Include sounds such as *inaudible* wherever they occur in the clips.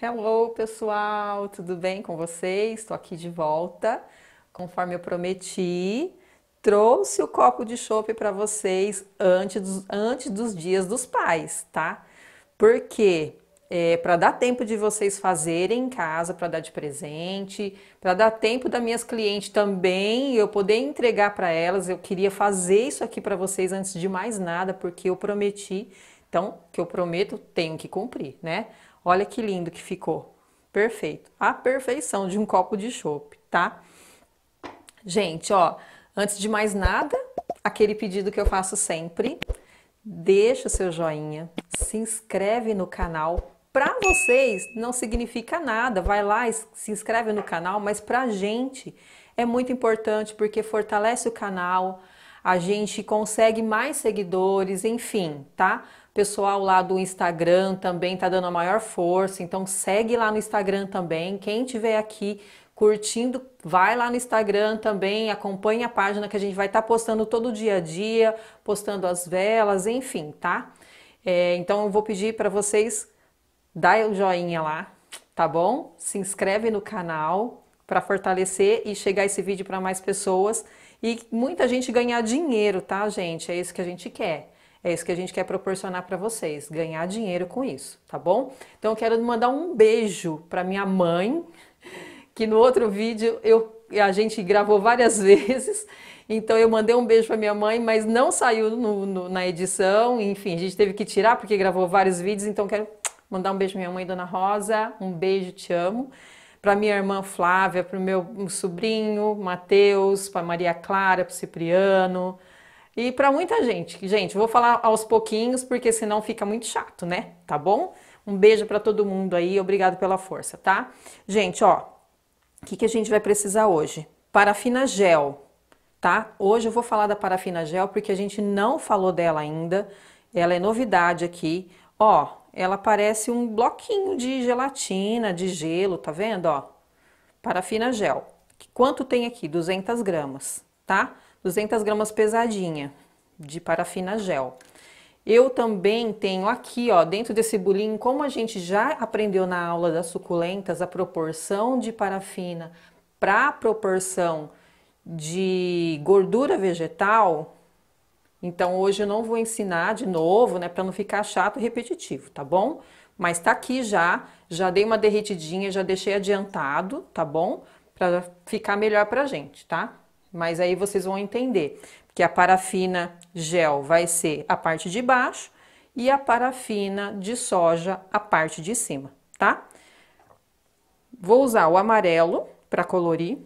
Hello pessoal, tudo bem com vocês? Estou aqui de volta. Conforme eu prometi, trouxe o copo de chope para vocês antes dos, antes dos dias dos pais, tá? Porque é, para dar tempo de vocês fazerem em casa, para dar de presente, para dar tempo das minhas clientes também, eu poder entregar para elas. Eu queria fazer isso aqui para vocês antes de mais nada, porque eu prometi. Então, que eu prometo, tenho que cumprir, né? Olha que lindo que ficou. Perfeito. A perfeição de um copo de chope, tá? Gente, ó, antes de mais nada, aquele pedido que eu faço sempre, deixa o seu joinha, se inscreve no canal. Para vocês não significa nada, vai lá, se inscreve no canal, mas pra gente é muito importante porque fortalece o canal, a gente consegue mais seguidores, enfim, tá? pessoal lá do Instagram também tá dando a maior força, então segue lá no Instagram também. Quem tiver aqui curtindo, vai lá no Instagram também, acompanha a página que a gente vai estar tá postando todo dia a dia, postando as velas, enfim, tá? É, então eu vou pedir para vocês dar o um joinha lá, tá bom? Se inscreve no canal para fortalecer e chegar esse vídeo para mais pessoas e muita gente ganhar dinheiro, tá, gente? É isso que a gente quer. É isso que a gente quer proporcionar para vocês, ganhar dinheiro com isso, tá bom? Então eu quero mandar um beijo para minha mãe, que no outro vídeo eu a gente gravou várias *laughs* vezes. Então eu mandei um beijo para minha mãe, mas não saiu no, no, na edição. Enfim, a gente teve que tirar porque gravou vários vídeos. Então quero mandar um beijo para minha mãe, Dona Rosa. Um beijo, te amo. Para minha irmã Flávia, para o meu sobrinho Matheus, para Maria Clara, para Cipriano, e para muita gente, gente, vou falar aos pouquinhos porque senão fica muito chato, né? Tá bom? Um beijo para todo mundo aí, obrigado pela força, tá? Gente, ó, o que, que a gente vai precisar hoje? Parafina gel, tá? Hoje eu vou falar da parafina gel porque a gente não falou dela ainda, ela é novidade aqui. Ó, ela parece um bloquinho de gelatina, de gelo, tá vendo? Ó, parafina gel. Quanto tem aqui? 200 gramas, tá? 200 gramas pesadinha de parafina gel. Eu também tenho aqui, ó, dentro desse bolinho, como a gente já aprendeu na aula das suculentas, a proporção de parafina para a proporção de gordura vegetal. Então hoje eu não vou ensinar de novo, né, para não ficar chato e repetitivo, tá bom? Mas tá aqui já, já dei uma derretidinha, já deixei adiantado, tá bom? Para ficar melhor pra gente, tá? Mas aí vocês vão entender que a parafina gel vai ser a parte de baixo e a parafina de soja a parte de cima, tá? Vou usar o amarelo para colorir,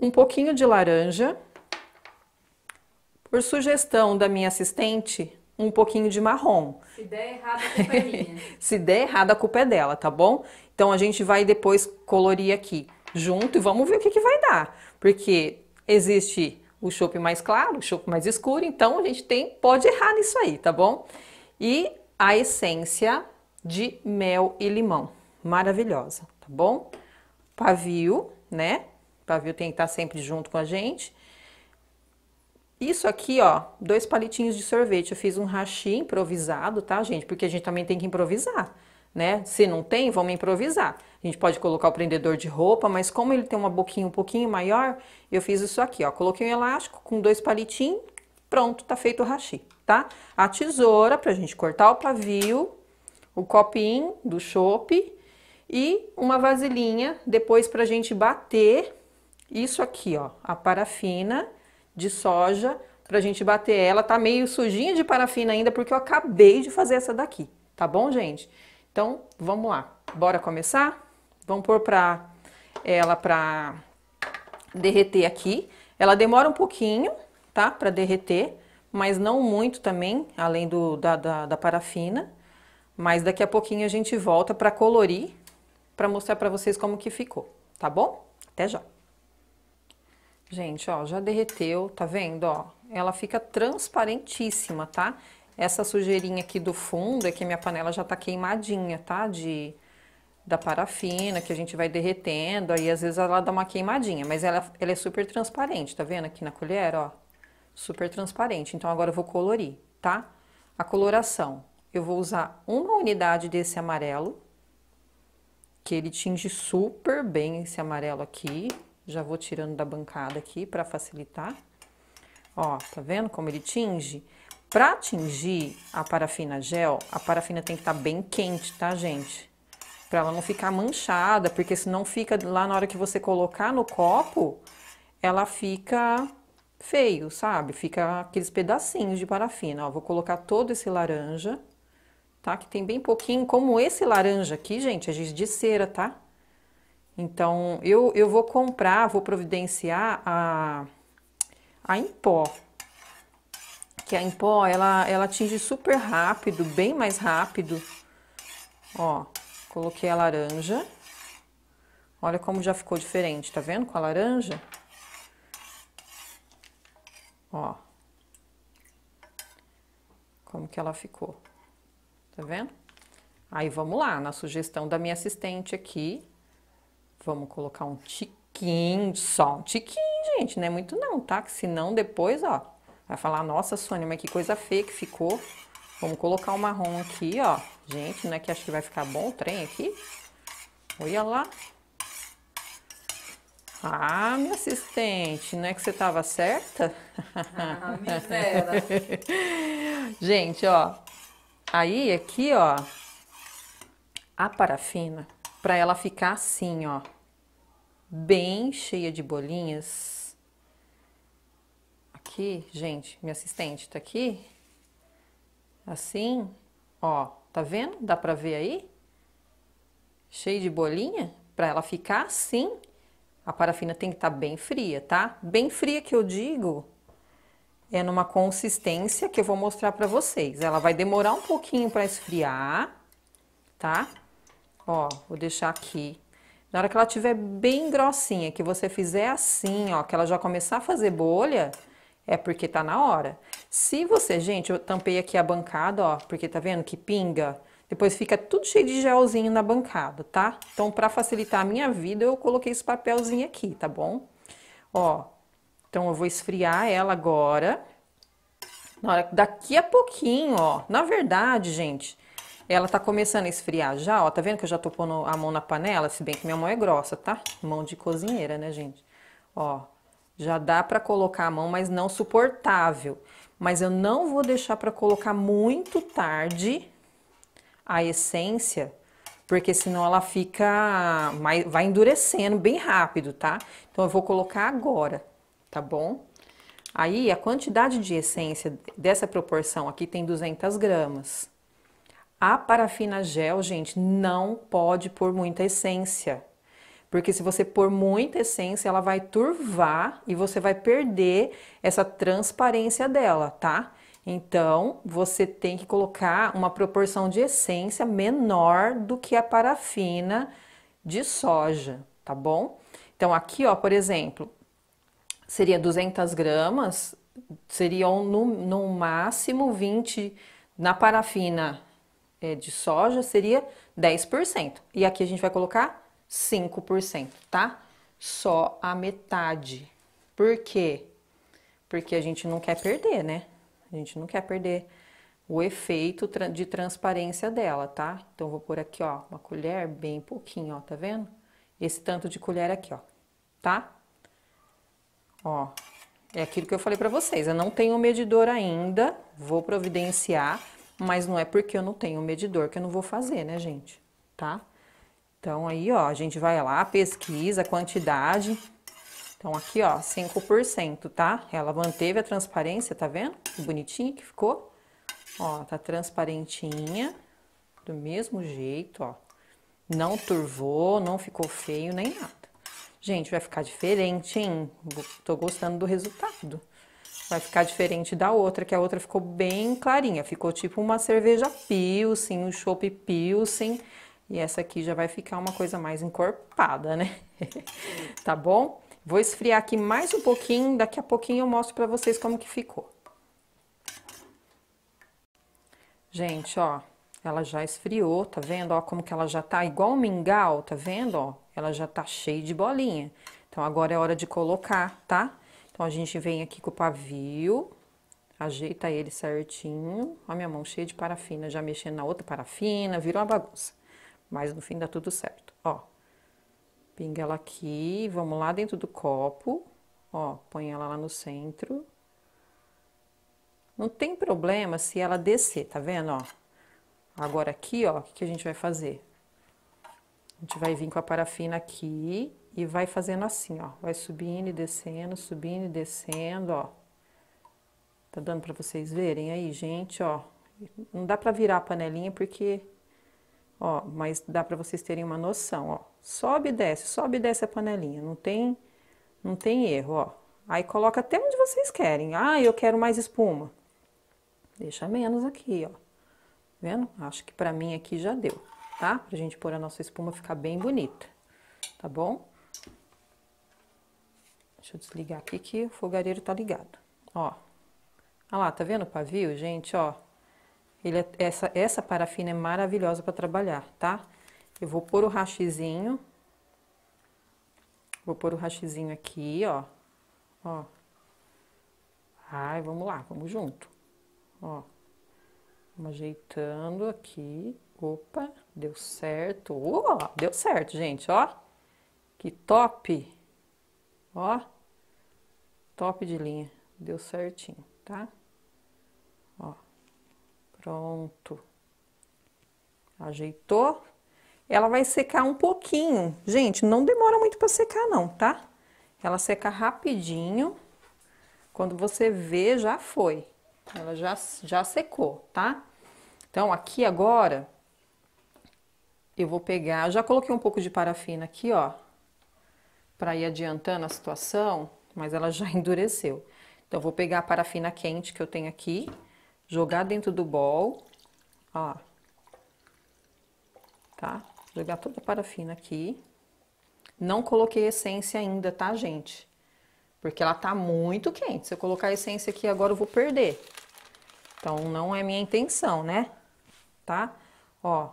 um pouquinho de laranja, por sugestão da minha assistente, um pouquinho de marrom. Se der errado, a culpa é minha. *laughs* Se der errado, a culpa é dela, tá bom? Então a gente vai depois colorir aqui junto e vamos ver o que, que vai dar. Porque existe o chope mais claro, o chopp mais escuro, então a gente tem, pode errar nisso aí, tá bom? E a essência de mel e limão, maravilhosa, tá bom? Pavio, né? Pavio tem que estar sempre junto com a gente. Isso aqui, ó, dois palitinhos de sorvete. Eu fiz um rachi improvisado, tá, gente? Porque a gente também tem que improvisar né? Se não tem, vamos improvisar. A gente pode colocar o prendedor de roupa, mas como ele tem uma boquinha um pouquinho maior, eu fiz isso aqui, ó. Coloquei um elástico com dois palitinhos, pronto, tá feito o hashi, tá? A tesoura pra gente cortar o pavio, o copinho do chope e uma vasilhinha depois pra gente bater isso aqui, ó, a parafina de soja pra gente bater ela. Tá meio sujinha de parafina ainda porque eu acabei de fazer essa daqui, tá bom, gente? Então, vamos lá. Bora começar? Vamos pôr pra ela pra derreter aqui. Ela demora um pouquinho, tá? Pra derreter, mas não muito também, além do, da, da, da parafina. Mas daqui a pouquinho a gente volta pra colorir, pra mostrar pra vocês como que ficou, tá bom? Até já! Gente, ó, já derreteu, tá vendo, ó? Ela fica transparentíssima, tá? Essa sujeirinha aqui do fundo é que minha panela já tá queimadinha, tá? De, da parafina que a gente vai derretendo, aí às vezes ela dá uma queimadinha, mas ela, ela é super transparente, tá vendo aqui na colher, ó? Super transparente, então agora eu vou colorir, tá? A coloração, eu vou usar uma unidade desse amarelo, que ele tinge super bem esse amarelo aqui, já vou tirando da bancada aqui para facilitar. Ó, tá vendo como ele tinge? Para atingir a parafina gel, a parafina tem que estar tá bem quente, tá, gente? Para ela não ficar manchada, porque senão fica lá na hora que você colocar no copo, ela fica feio, sabe? Fica aqueles pedacinhos de parafina. Ó, vou colocar todo esse laranja, tá? Que tem bem pouquinho, como esse laranja aqui, gente, é giz de cera, tá? Então, eu, eu vou comprar, vou providenciar a, a em pó, que é em pó, ela, ela tinge super rápido, bem mais rápido. Ó, coloquei a laranja. Olha como já ficou diferente, tá vendo? Com a laranja. Ó. Como que ela ficou. Tá vendo? Aí vamos lá, na sugestão da minha assistente aqui. Vamos colocar um tiquinho, só um tiquinho, gente, não é muito não, tá? Que senão depois, ó, Vai falar, nossa, Sônia, mas que coisa feia que ficou. Vamos colocar o marrom aqui, ó. Gente, não é que acho que vai ficar bom o trem aqui? Olha lá. Ah, minha assistente, não é que você estava certa? Ah, *laughs* miséria. Gente, ó. Aí, aqui, ó. A parafina, para ela ficar assim, ó. Bem cheia de bolinhas, aqui, gente, minha assistente tá aqui, assim, ó, tá vendo? Dá pra ver aí? Cheio de bolinha, pra ela ficar assim, a parafina tem que estar tá bem fria, tá? Bem fria que eu digo é numa consistência que eu vou mostrar pra vocês. Ela vai demorar um pouquinho pra esfriar, tá? Ó, vou deixar aqui. Na hora que ela tiver bem grossinha, que você fizer assim, ó, que ela já começar a fazer bolha, é porque tá na hora. Se você, gente, eu tampei aqui a bancada, ó, porque tá vendo que pinga? Depois fica tudo cheio de gelzinho na bancada, tá? Então, para facilitar a minha vida, eu coloquei esse papelzinho aqui, tá bom? Ó, então eu vou esfriar ela agora. Na hora, daqui a pouquinho, ó. Na verdade, gente, ela tá começando a esfriar já, ó. Tá vendo que eu já tô pondo a mão na panela? Se bem que minha mão é grossa, tá? Mão de cozinheira, né, gente? Ó, já dá para colocar a mão, mas não suportável. Mas eu não vou deixar para colocar muito tarde a essência, porque senão ela fica mais, vai endurecendo bem rápido, tá? Então eu vou colocar agora, tá bom? Aí a quantidade de essência dessa proporção aqui tem 200 gramas. A parafina gel, gente, não pode pôr muita essência porque se você pôr muita essência, ela vai turvar e você vai perder essa transparência dela, tá? Então, você tem que colocar uma proporção de essência menor do que a parafina de soja, tá bom? Então, aqui, ó, por exemplo, seria 200 gramas, seriam no, no máximo 20 na parafina é, de soja, seria 10%. E aqui a gente vai colocar 5%, tá? Só a metade. Por quê? Porque a gente não quer perder, né? A gente não quer perder o efeito de transparência dela, tá? Então vou pôr aqui, ó, uma colher bem pouquinho, ó, tá vendo? Esse tanto de colher aqui, ó, tá? Ó, é aquilo que eu falei para vocês, eu não tenho medidor ainda, vou providenciar, mas não é porque eu não tenho medidor que eu não vou fazer, né, gente? Tá? Então, aí, ó, a gente vai lá, pesquisa a quantidade. Então, aqui, ó, 5%, tá? Ela manteve a transparência, tá vendo? Que bonitinho que ficou. Ó, tá transparentinha, do mesmo jeito, ó. Não turvou, não ficou feio, nem nada. Gente, vai ficar diferente, hein? Tô gostando do resultado. Vai ficar diferente da outra, que a outra ficou bem clarinha. Ficou tipo uma cerveja Pilsen, um chopp Pilsen. E essa aqui já vai ficar uma coisa mais encorpada, né? *laughs* tá bom? Vou esfriar aqui mais um pouquinho, daqui a pouquinho eu mostro pra vocês como que ficou. Gente, ó, ela já esfriou, tá vendo? Ó, como que ela já tá igual um mingau, tá vendo? Ó, ela já tá cheia de bolinha. Então, agora é hora de colocar, tá? Então, a gente vem aqui com o pavio, ajeita ele certinho. Ó, minha mão cheia de parafina, já mexendo na outra parafina, virou uma bagunça mas no fim dá tudo certo. Ó, pinga ela aqui, vamos lá dentro do copo, ó, põe ela lá no centro. Não tem problema se ela descer, tá vendo, ó? Agora aqui, ó, o que, a gente vai fazer? A gente vai vir com a parafina aqui e vai fazendo assim, ó. Vai subindo e descendo, subindo e descendo, ó. Tá dando para vocês verem aí, gente, ó. Não dá para virar a panelinha porque Ó, mas dá para vocês terem uma noção, ó. Sobe e desce, sobe e desce a panelinha, não tem, não tem erro, ó. Aí coloca até onde vocês querem. Ah, eu quero mais espuma. Deixa menos aqui, ó. Tá vendo? Acho que pra mim aqui já deu, tá? Pra gente pôr a nossa espuma ficar bem bonita, tá bom? Deixa eu desligar aqui que o fogareiro tá ligado, ó. Olha lá, tá vendo o pavio, gente, ó? Ele é, essa, essa parafina é maravilhosa para trabalhar, tá? Eu vou pôr o rachizinho. Vou pôr o rachizinho aqui, ó. Ó. Ai, vamos lá, vamos junto. Ó. Vamos ajeitando aqui. Opa, deu certo. Ó, deu certo, gente, ó. Que top. Ó. Top de linha. Deu certinho, tá? Ó. Pronto. Ajeitou. Ela vai secar um pouquinho. Gente, não demora muito para secar não, tá? Ela seca rapidinho. Quando você vê, já foi. Ela já, já secou, tá? Então, aqui agora, eu vou pegar... Já coloquei um pouco de parafina aqui, ó. Pra ir adiantando a situação, mas ela já *laughs* endureceu. Então, eu vou pegar a parafina quente que eu tenho aqui jogar dentro do bol, ó, tá? Jogar toda a parafina aqui. Não coloquei essência ainda, tá, gente? Porque ela tá muito quente. Se eu colocar essência aqui agora, eu vou perder. Então, não é minha intenção, né? Tá? Ó.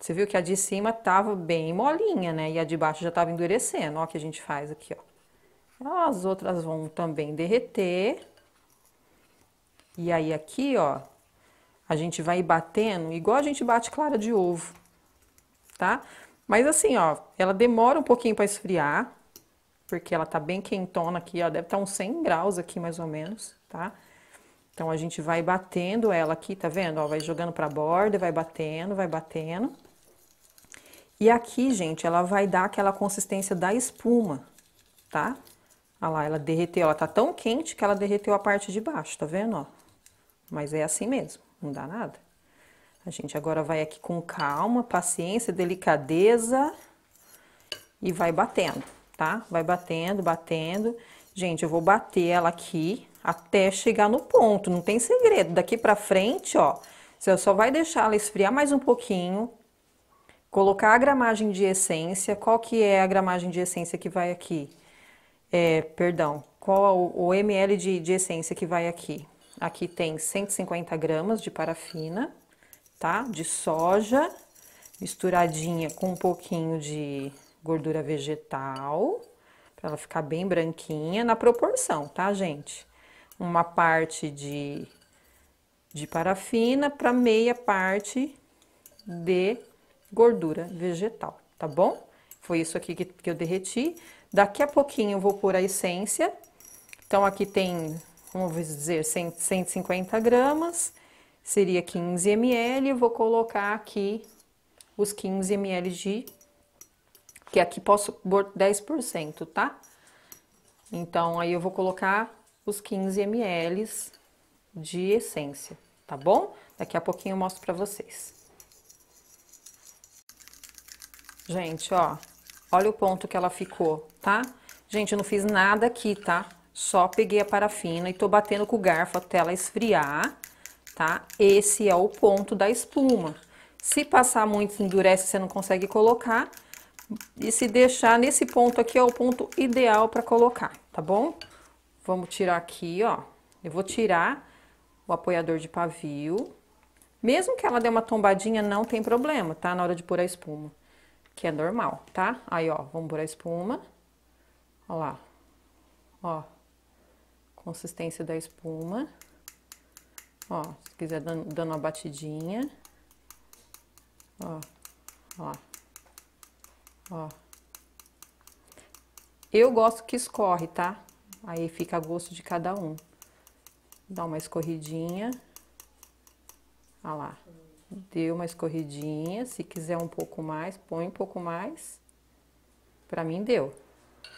Você viu que a de cima tava bem molinha, né? E a de baixo já tava endurecendo. Ó, o que a gente faz aqui, ó. As outras vão também derreter. E aí aqui, ó, a gente vai batendo igual a gente bate clara de ovo, tá? Mas assim, ó, ela demora um pouquinho para esfriar, porque ela tá bem quentona aqui, ó, deve estar tá uns 100 graus aqui mais ou menos, tá? Então a gente vai batendo ela aqui, tá vendo? Ó, vai jogando para borda, vai batendo, vai batendo. E aqui, gente, ela vai dar aquela consistência da espuma, tá? Olha lá, ela derreteu, ela tá tão quente que ela derreteu a parte de baixo, tá vendo, ó? Mas é assim mesmo, não dá nada. A gente agora vai aqui com calma, paciência, delicadeza e vai batendo, tá? Vai batendo, batendo. Gente, eu vou bater ela aqui até chegar no ponto, não tem segredo. Daqui pra frente, ó, você só vai deixar ela esfriar mais um pouquinho, colocar a gramagem de essência. Qual que é a gramagem de essência que vai aqui? É, perdão, qual é o, o ml de, de essência que vai aqui? Aqui tem 150 gramas de parafina, tá? De soja, misturadinha com um pouquinho de gordura vegetal, para ela ficar bem branquinha, na proporção, tá, gente? Uma parte de, de parafina para meia parte de gordura vegetal, tá bom? Foi isso aqui que, que eu derreti. Daqui a pouquinho eu vou pôr a essência. Então, aqui tem vamos dizer 100, 150 gramas, seria 15 ml, eu vou colocar aqui os 15 ml de, que aqui posso pôr 10%, tá? Então, aí eu vou colocar os 15 ml de essência, tá bom? Daqui a pouquinho eu mostro pra vocês. Gente, ó, olha o ponto que ela ficou, tá? Gente, eu não fiz nada aqui, tá? Só peguei a parafina e tô batendo com o garfo até ela esfriar, tá? Esse é o ponto da espuma. Se passar muito, endurece, você não consegue colocar. E se deixar nesse ponto aqui, é o ponto ideal para colocar, tá bom? Vamos tirar aqui, ó. Eu vou tirar o apoiador de pavio. Mesmo que ela dê uma tombadinha, não tem problema, tá? Na hora de pôr a espuma, que é normal, tá? Aí, ó, vamos pôr a espuma. Ó lá, ó consistência da espuma. Ó, se quiser dando uma batidinha. Ó, ó. Ó. Eu gosto que escorre, tá? Aí fica a gosto de cada um. Dá uma escorridinha. Ó lá. Deu uma escorridinha. Se quiser um pouco mais, põe um pouco mais. Pra mim deu,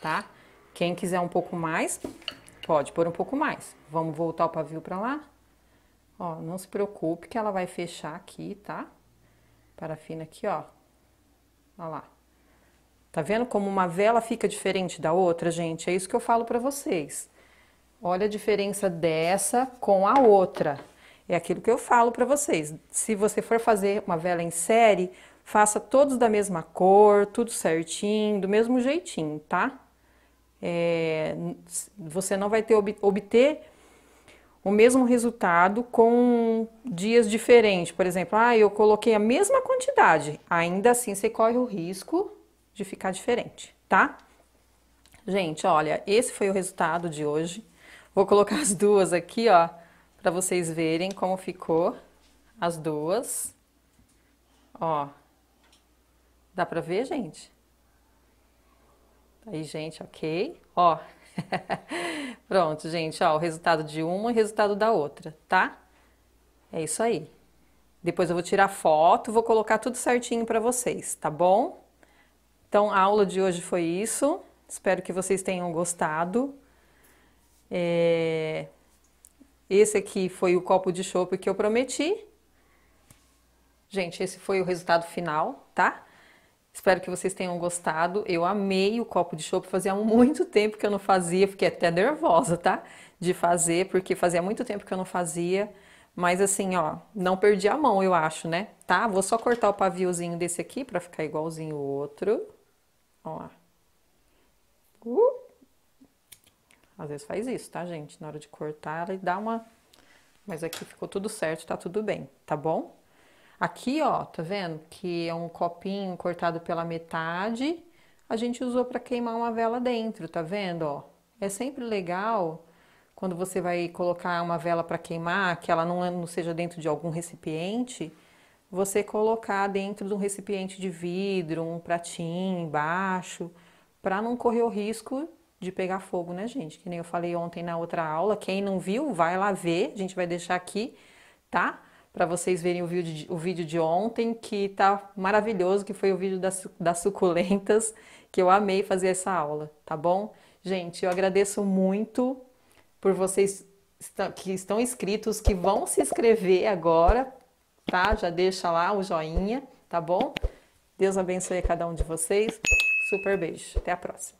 tá? Quem quiser um pouco mais, Pode pôr um pouco mais. Vamos voltar o pavio para lá? Ó, não se preocupe que ela vai fechar aqui, tá? Parafina aqui, ó. Olha lá. Tá vendo como uma vela fica diferente da outra, gente? É isso que eu falo para vocês. Olha a diferença dessa com a outra. É aquilo que eu falo para vocês. Se você for fazer uma vela em série, faça todos da mesma cor, tudo certinho, do mesmo jeitinho, tá? É, você não vai ter obter o mesmo resultado com dias diferentes. Por exemplo, ah, eu coloquei a mesma quantidade, ainda assim você corre o risco de ficar diferente, tá? Gente, olha, esse foi o resultado de hoje. Vou colocar *laughs* as duas aqui, ó, para vocês verem como ficou as duas. Ó. Dá para ver, gente? Aí, gente, ok. Ó, *laughs* pronto, gente, ó, o resultado de uma e o resultado da outra, tá? É isso aí. Depois eu vou tirar foto, vou colocar tudo certinho para vocês, tá bom? Então, a aula de hoje foi isso. Espero que vocês tenham gostado. É... Esse aqui foi o copo de chope que eu prometi. Gente, esse foi o resultado final, tá? Espero que vocês tenham gostado. Eu amei o copo de chopp, fazia muito tempo que eu não fazia, fiquei até nervosa, tá? De fazer, porque fazia muito tempo que eu não fazia. Mas assim, ó, não perdi a mão, eu acho, né? Tá? Vou só cortar o paviozinho desse aqui para ficar igualzinho o outro. Ó lá. Uh! Às vezes faz isso, tá, gente? Na hora de cortar, ela dá uma... Mas aqui ficou tudo certo, tá tudo bem, tá bom? Aqui, ó, tá vendo? Que é um copinho cortado pela metade. A gente usou para queimar uma vela dentro, tá vendo, ó? É sempre legal quando você vai colocar uma vela para queimar, que ela não, é, não seja dentro de algum recipiente, você colocar dentro de um recipiente de vidro, um pratinho embaixo, para não correr o risco de pegar fogo, né, gente? Que nem eu falei ontem na outra aula. Quem não viu, vai lá ver. A gente vai deixar aqui, tá? para vocês verem o vídeo, de, o vídeo de ontem, que tá maravilhoso, que foi o vídeo das, das suculentas, que eu amei fazer essa aula, tá bom? Gente, eu agradeço muito por vocês que estão inscritos, que vão se inscrever agora, tá? Já deixa lá o joinha, tá bom? Deus abençoe a cada um de vocês. Super beijo. Até a próxima.